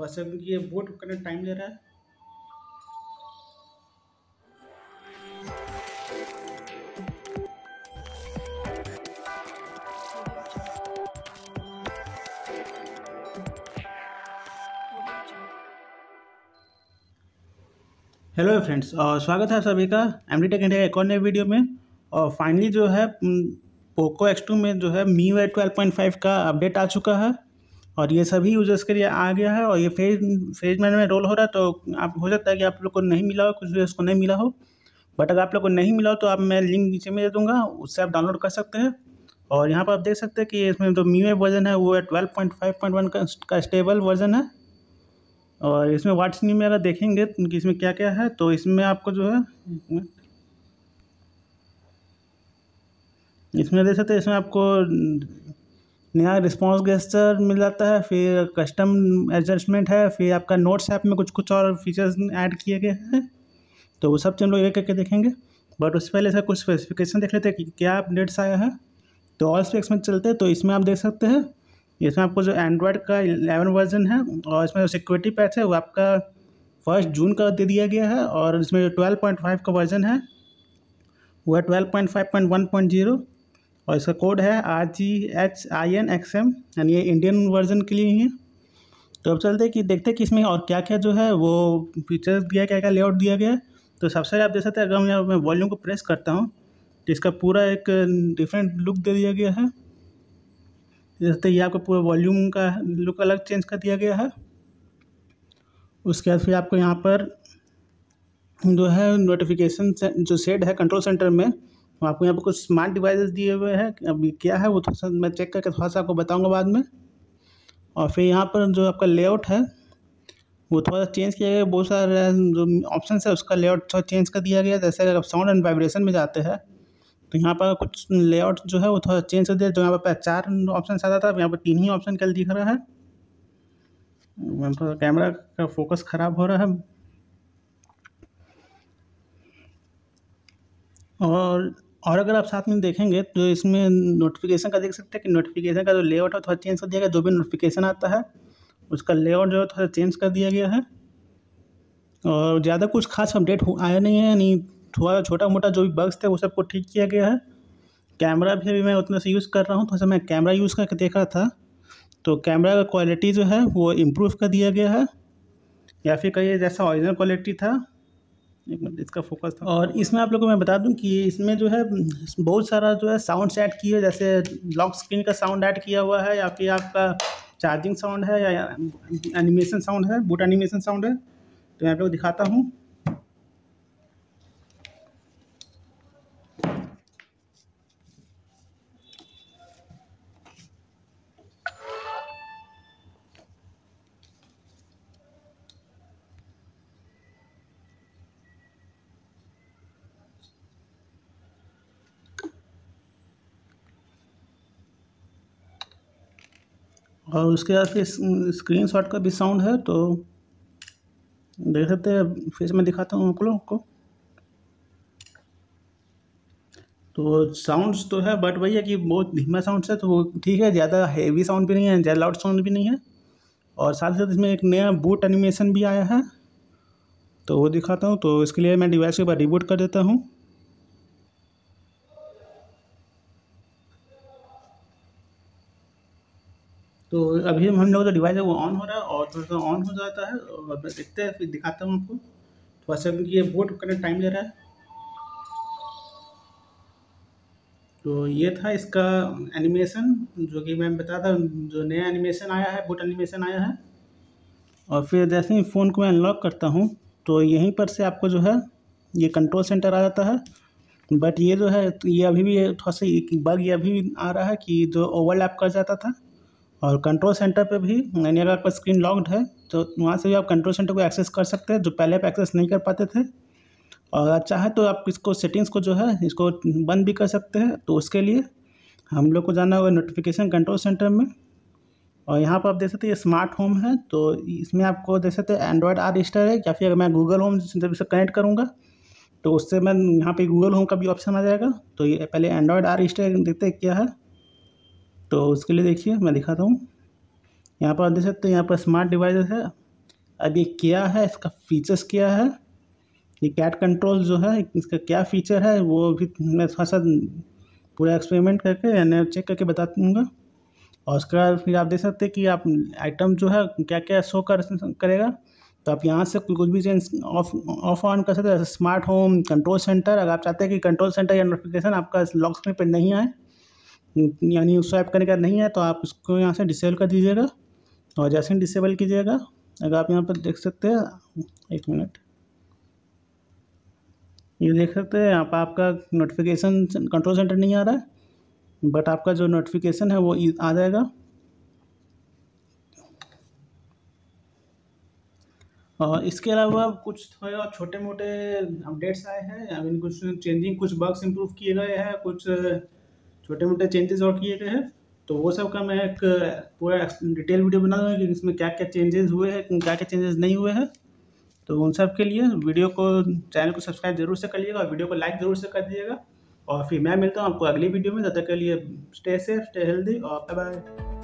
थोड़ा सा क्योंकि ये बोट करने टाइम ले रहा है हेलो फ्रेंड्स और स्वागत है सभी का एम डी टेक इंडिया एक और नए वीडियो में और फाइनली जो है पोको एक्स टू में जो है Mi Y twelve point five का अपडेट आ चुका है और ये सभी यूज़र्स के लिए आ गया है और ये फेज फेज मैन में रोल हो रहा है तो आप हो सकता है कि आप लोग को नहीं मिला हो कुछ यूज़र्स को नहीं मिला हो बट अगर आप लोग को नहीं मिला हो तो आप मैं लिंक नीचे में दे दूँगा उससे आप डाउनलोड कर सकते हैं और यहाँ पर आप देख सकते हैं कि इसमें जो मीवे वर्जन है वो है twelve point five point one का स्टेबल वर्जन है और इसमें वाट्स में अगर देखेंगे तो कि इसमें क्या क्या है तो इसमें आपको जो है इसमें देख सकते हैं इसमें आपको नया रिस्पॉन्स गेस्टर मिल जाता है फिर कस्टम एडजस्टमेंट है फिर आपका नोट्स ऐप में कुछ कुछ और फीचर्स ऐड किए गए हैं तो वो सब चीज़ तो हम लोग एक करके देखेंगे बट उससे पहले सर कुछ स्पेसिफिकेशन देख लेते हैं कि क्या अपडेट्स आया है तो ऑल स्पेक्स में चलते हैं तो इसमें आप देख सकते हैं इसमें आपको जो एंड्रॉयड का एलेवन वर्जन है और इसमें जो सिक्योरिटी पैच है वो आपका फर्स्ट जून का दे दिया गया है और इसमें जो ट्वेल्व पॉइंट फाइव का वर्जन है वह twelve point five point one point zero और इसका कोड है R G H I N X M यानी ये इंडियन वर्जन के लिए ही है तो अब चलते कि देखते कि इसमें और क्या क्या जो है वो फीचर्स दिया क्या क्या लेआउट दिया गया है तो सबसे आप देख सकते हैं अगर मैं मैं वॉल्यूम को प्रेस करता हूँ तो इसका पूरा एक डिफरेंट लुक दे दिया गया है जैसे ये आपको पूरा वॉल्यूम का लुक अलग चेंज कर दिया गया है उसके बाद फिर आपको यहाँ पर जो है नोटिफिकेशन जो सेट है कंट्रोल सेंटर में आपको यहाँ पर कुछ स्मार्ट डिवाइसेस दिए हुए हैं अब क्या है वो थोड़ा सा मैं चेक करके थोड़ा सा आपको बताऊँगा बाद में और फिर यहाँ पर जो आपका लेआउट है वो थोड़ा सा चेंज किया गया बहुत सारा जो ऑप्शन है उसका लेआउट थोड़ा चेंज कर दिया गया जैसे अगर आप साउंड एंड वाइब्रेशन में जाते हैं तो यहाँ पर कुछ लेआउट जो है वो थोड़ा चेंज कर दिया जो यहाँ पर चार ऑप्शन आता था यहाँ पर तीन ही ऑप्शन कल दिख रहा है थोड़ा कैमरा का फोकस ख़राब हो रहा है और और अगर आप साथ में देखेंगे तो इसमें नोटिफिकेशन का देख सकते हैं कि नोटिफिकेशन का जो लेआउट है थोड़ा चेंज कर दिया गया जो भी नोटिफिकेशन आता है उसका लेआउट जो है थोड़ा चेंज कर दिया गया है और ज़्यादा कुछ खास अपडेट आया नहीं है यानी थोड़ा छोटा मोटा जो भी बग्स थे वो सबको ठीक किया गया है कैमरा भी अभी मैं उतना से यूज़ कर रहा हूँ थोड़ा सा मैं कैमरा यूज़ करके देखा था तो कैमरा का क्वालिटी जो है वो इम्प्रूव कर दिया गया है या फिर कहिए जैसा ओरिजिनल क्वालिटी था एक मिनट इसका फोकस था और इसमें आप लोगों को मैं बता दूं कि इसमें जो है बहुत सारा जो है साउंड ऐड किए जैसे लॉक स्क्रीन का साउंड ऐड किया हुआ है या फिर आपका चार्जिंग साउंड है या एनिमेशन साउंड है बूट एनिमेशन साउंड है तो मैं आप लोग दिखाता हूँ और उसके बाद फिर स्क्रीन शॉट का भी साउंड है तो देख सकते हैं फिर मैं दिखाता हूँ आप लोगों को तो साउंड्स तो है बट वही है कि बहुत धीमा साउंड्स है तो वो ठीक है ज़्यादा हैवी साउंड भी नहीं है ज़्यादा लाउड साउंड भी नहीं है और साथ ही साथ इसमें एक नया बूट एनिमेशन भी आया है तो वो दिखाता हूँ तो इसके लिए मैं डिवाइस के बाद रिबूट कर देता हूँ तो अभी हम लोग जो डिवाइस है वो ऑन हो रहा है और थोड़ा सा ऑन हो जाता है और देखते हैं फिर दिखाता हूँ आपको थोड़ा सा ये बोट करने टाइम ले रहा है तो ये था इसका एनिमेशन जो कि मैं बता था जो नया एनिमेशन आया है बोट एनिमेशन आया है और फिर जैसे ही फ़ोन को मैं अनलॉक करता हूँ तो यहीं पर से आपको जो है ये कंट्रोल सेंटर आ जाता है बट ये जो है ये अभी भी थोड़ा सा एक बग ये अभी भी आ रहा है कि जो ओवरलैप कर जाता था और कंट्रोल सेंटर पे भी यानी अगर आपका स्क्रीन लॉक्ड है तो वहाँ से भी आप कंट्रोल सेंटर को एक्सेस कर सकते हैं जो पहले आप एक्सेस नहीं कर पाते थे और अच्छा तो आप इसको सेटिंग्स को जो है इसको बंद भी कर सकते हैं तो उसके लिए हम लोग को जाना होगा नोटिफिकेशन कंट्रोल सेंटर में और यहाँ पर आप देख सकते हैं ये स्मार्ट होम है तो इसमें आपको देख सकते हैं एंड्रॉयड आर स्टार है या फिर अगर मैं गूगल होम जब इसे कनेक्ट करूँगा तो उससे मैं यहाँ पे गूगल होम का भी ऑप्शन आ जाएगा तो ये पहले एंड्रॉयड आर स्टार देखते क्या है तो उसके लिए देखिए मैं दिखाता हूँ यहाँ पर आप देख सकते हैं यहाँ पर स्मार्ट डिवाइस है अब ये क्या है इसका फीचर्स क्या है ये कैट कंट्रोल जो है इसका क्या फीचर है वो भी मैं थोड़ा सा पूरा एक्सपेरिमेंट करके यानी चेक करके बता दूँगा और उसके बाद फिर आप देख सकते हैं कि आप आइटम जो है क्या क्या शो कर करेगा तो आप यहाँ से कुछ भी चेंज ऑफ ऑफ ऑन कर सकते हैं स्मार्ट होम कंट्रोल सेंटर अगर आप चाहते हैं कि कंट्रोल सेंटर या नोटिफिकेशन आपका लॉक स्क्रीन पर नहीं आए यानी स्वाइप करने का नहीं है तो आप इसको यहाँ से डिसेबल कर दीजिएगा और जैसे ही डिसेबल कीजिएगा अगर आप यहाँ पर देख सकते हैं एक मिनट ये देख सकते हैं आप आपका नोटिफिकेशन कंट्रोल सेंटर नहीं आ रहा है बट आपका जो नोटिफिकेशन है वो आ जाएगा और इसके अलावा कुछ थोड़े और छोटे मोटे अपडेट्स आए हैं आई मीन कुछ चेंजिंग कुछ बग्स इंप्रूव किए गए हैं कुछ छोटे मोटे चेंजेस और किए गए हैं तो वो सब का मैं एक पूरा डिटेल वीडियो बना दूँगा कि इसमें क्या क्या चेंजेस हुए हैं क्या क्या चेंजेस नहीं हुए हैं तो उन सब के लिए वीडियो को चैनल को सब्सक्राइब जरूर से कर लीजिएगा और वीडियो को लाइक ज़रूर से कर दीजिएगा और फिर मैं मिलता हूँ आपको अगली वीडियो में तब तक के लिए स्टे सेफ स्टे हेल्दी और बाय बाय